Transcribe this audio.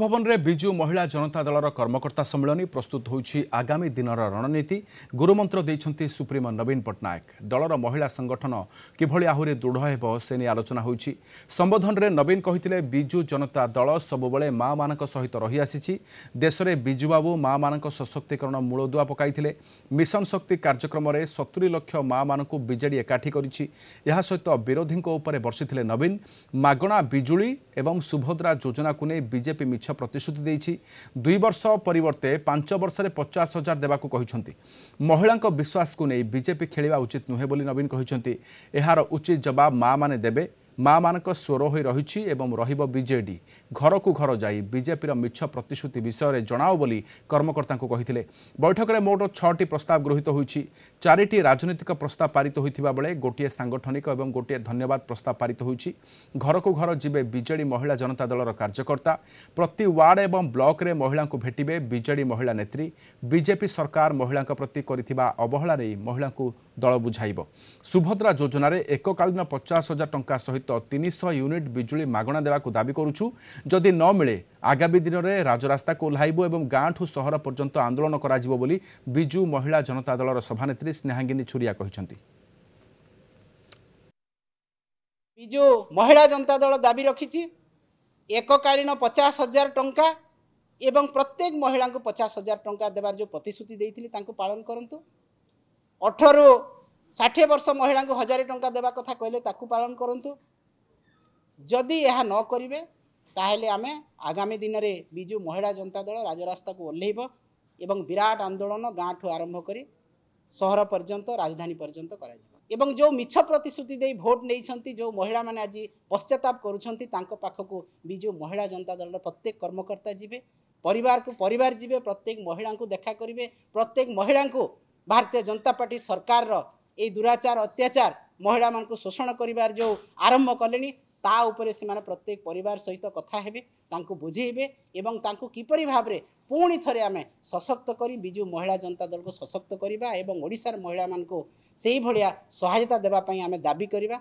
ଭବନରେ ବିଜୁ ମହିଳା ଜନତା ଦଳର କର୍ମକର୍ତ୍ତା ସମ୍ମିଳନୀ ପ୍ରସ୍ତୁତ ହୋଇଛି ଆଗାମୀ ଦିନର ରଣନୀତି ଗୁରୁମନ୍ତ୍ର ଦେଇଛନ୍ତି ସୁପ୍ରିମୋ ନବୀନ ପଟ୍ଟନାୟକ ଦଳର ମହିଳା ସଂଗଠନ କିଭଳି ଆହୁରି ଦୃଢ଼ ହେବ ସେ ନେଇ ଆଲୋଚନା ହୋଇଛି ସମ୍ବୋଧନରେ ନବୀନ କହିଥିଲେ ବିଜୁ ଜନତା ଦଳ ସବୁବେଳେ ମା'ମାନଙ୍କ ସହିତ ରହିଆସିଛି ଦେଶରେ ବିଜୁବାବୁ ମା'ମାନଙ୍କ ସଶକ୍ତିକରଣ ମୂଳଦୁଆ ପକାଇଥିଲେ ମିଶନ ଶକ୍ତି କାର୍ଯ୍ୟକ୍ରମରେ ସତୁରି ଲକ୍ଷ ମା'ମାନଙ୍କୁ ବିଜେଡି ଏକାଠି କରିଛି ଏହା ସହିତ ବିରୋଧୀଙ୍କ ଉପରେ ବର୍ଷିଥିଲେ ନବୀନ ମାଗଣା ବିଜୁଳି ଏବଂ ସୁଭଦ୍ରା ଯୋଜନାକୁ ନେଇ ବିଜେପି ମିଛ ମିଛ ପ୍ରତିଶ୍ରୁତି ଦେଇଛି ଦୁଇ ବର୍ଷ ପରିବର୍ତ୍ତେ ପାଞ୍ଚ ବର୍ଷରେ ପଚାଶ ହଜାର ଦେବାକୁ କହିଛନ୍ତି ମହିଳାଙ୍କ ବିଶ୍ୱାସକୁ ନେଇ ବିଜେପି ଖେଳିବା ଉଚିତ ନୁହେଁ ବୋଲି ନବୀନ କହିଛନ୍ତି ଏହାର ଉଚିତ ଜବାବ ମା'ମାନେ ଦେବେ ମା'ମାନଙ୍କ ସ୍ୱର ହୋଇ ରହିଛି ଏବଂ ରହିବ ବିଜେଡି ଘରକୁ ଘର ଯାଇ ବିଜେପିର ମିଛ ପ୍ରତିଶ୍ରୁତି ବିଷୟରେ ଜଣାଅ ବୋଲି କର୍ମକର୍ତ୍ତାଙ୍କୁ କହିଥିଲେ ବୈଠକରେ ମୋଟ ଛଅଟି ପ୍ରସ୍ତାବ ଗୃହୀତ ହୋଇଛି ଚାରିଟି ରାଜନୈତିକ ପ୍ରସ୍ତାବ ପାରିତ ହୋଇଥିବା ବେଳେ ଗୋଟିଏ ସାଂଗଠନିକ ଏବଂ ଗୋଟିଏ ଧନ୍ୟବାଦ ପ୍ରସ୍ତାବ ପାରିତ ହୋଇଛି ଘରକୁ ଘର ଯିବେ ବିଜେଡି ମହିଳା ଜନତା ଦଳର କାର୍ଯ୍ୟକର୍ତ୍ତା ପ୍ରତି ୱାର୍ଡ ଏବଂ ବ୍ଲକରେ ମହିଳାଙ୍କୁ ଭେଟିବେ ବିଜେଡି ମହିଳା ନେତ୍ରୀ ବିଜେପି ସରକାର ମହିଳାଙ୍କ ପ୍ରତି କରିଥିବା ଅବହେଳା ନେଇ ମହିଳାଙ୍କୁ ଦଳ ବୁଝାଇବ ସୁଭଦ୍ରା ଯୋଜନାରେ ଏକକାଳୀନ ପଚାଶ ହଜାର ଟଙ୍କା ସହିତ ତିନିଶହ ୟୁନିଟ୍ ବିଜୁଳି ମାଗଣା ଦେବାକୁ ଦାବି କରୁଛୁ ଯଦି ନ ମିଳେ ଆଗାମୀ ଦିନରେ ରାଜରାସ୍ତାକୁ ଓହ୍ଲାଇବୁ ଏବଂ ଗାଁଠୁ ସହର ପର୍ଯ୍ୟନ୍ତ ଆନ୍ଦୋଳନ କରାଯିବ ବୋଲି ବିଜୁ ମହିଳା ଜନତା ଦଳର ସଭାନେତ୍ରୀ ସ୍ନେହାଙ୍ଗିନୀ ଛୁରିଆ କହିଛନ୍ତି ବିଜୁ ମହିଳା ଜନତା ଦଳ ଦାବି ରଖିଛି ଏକକାଳୀନ ପଚାଶ ହଜାର ଟଙ୍କା ଏବଂ ପ୍ରତ୍ୟେକ ମହିଳାଙ୍କୁ ପଚାଶ ହଜାର ଟଙ୍କା ଦେବାର ଯେଉଁ ପ୍ରତିଶ୍ରୁତି ଦେଇଥିଲି ତାଙ୍କୁ ପାଳନ କରନ୍ତୁ ଅଠରରୁ ଷାଠିଏ ବର୍ଷ ମହିଳାଙ୍କୁ ହଜାରେ ଟଙ୍କା ଦେବା କଥା କହିଲେ ତାକୁ ପାଳନ କରନ୍ତୁ ଯଦି ଏହା ନ କରିବେ ତାହେଲେ ଆମେ ଆଗାମୀ ଦିନରେ ବିଜୁ ମହିଳା ଜନତା ଦଳ ରାଜରାସ୍ତାକୁ ଓହ୍ଲେଇବ ଏବଂ ବିରାଟ ଆନ୍ଦୋଳନ ଗାଁଠୁ ଆରମ୍ଭ କରି ସହର ପର୍ଯ୍ୟନ୍ତ ରାଜଧାନୀ ପର୍ଯ୍ୟନ୍ତ କରାଯିବ ଏବଂ ଯେଉଁ ମିଛ ପ୍ରତିଶ୍ରୁତି ଦେଇ ଭୋଟ୍ ନେଇଛନ୍ତି ଯେଉଁ ମହିଳାମାନେ ଆଜି ପଶ୍ଚାତାପ କରୁଛନ୍ତି ତାଙ୍କ ପାଖକୁ ବିଜୁ ମହିଳା ଜନତା ଦଳର ପ୍ରତ୍ୟେକ କର୍ମକର୍ତ୍ତା ଯିବେ ପରିବାରକୁ ପରିବାର ଯିବେ ପ୍ରତ୍ୟେକ ମହିଳାଙ୍କୁ ଦେଖା କରିବେ ପ୍ରତ୍ୟେକ ମହିଳାଙ୍କୁ ଭାରତୀୟ ଜନତା ପାର୍ଟି ସରକାରର ଏଇ ଦୂରାଚାର ଅତ୍ୟାଚାର ମହିଳାମାନଙ୍କୁ ଶୋଷଣ କରିବାର ଯେଉଁ ଆରମ୍ଭ କଲେଣି ତା ଉପରେ ସେମାନେ ପ୍ରତ୍ୟେକ ପରିବାର ସହିତ କଥା ହେବେ ତାଙ୍କୁ ବୁଝେଇବେ ଏବଂ ତାଙ୍କୁ କିପରି ଭାବରେ ପୁଣି ଥରେ ଆମେ ସଶକ୍ତ କରି ବିଜୁ ମହିଳା ଜନତା ଦଳକୁ ସଶକ୍ତ କରିବା ଏବଂ ଓଡ଼ିଶାର ମହିଳାମାନଙ୍କୁ ସେହିଭଳିଆ ସହାୟତା ଦେବା ପାଇଁ ଆମେ ଦାବି କରିବା